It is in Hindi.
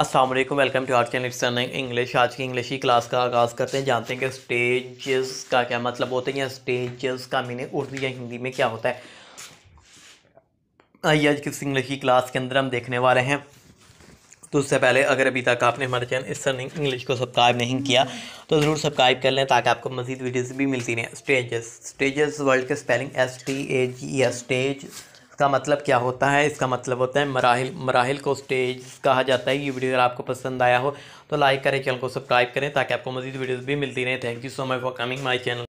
Aslam welcome to our channel learning English आज की इंग्लिश की क्लास का आगाज़ करते हैं जानते हैं कि स्टेजेस का क्या मतलब होते हैं या स्टेजेस का मीनिंग उर्दू या हिंदी में क्या होता है आइए आज किस इंग्लिश की क्लास के अंदर हम देखने वाले हैं तो उससे पहले अगर अभी तक आपने हमारे चैनल इस सर्निंग इंग्लिश को सब्सक्राइब नहीं किया तो ज़रूर सब्सक्राइब कर लें ताकि आपको मजीद वीडियोज़ भी मिलती रहें स्टेजेस स्टेजेस वर्ल्ड के spelling S T A G S stage इसका मतलब क्या होता है इसका मतलब होता है मराहल मराहल को स्टेज कहा जाता है ये वीडियो अगर आपको पसंद आया हो तो लाइक करें चैनल को सब्सक्राइब करें ताकि आपको मजीद वीडियोज़ भी मिलती रहें thank you so much for coming my channel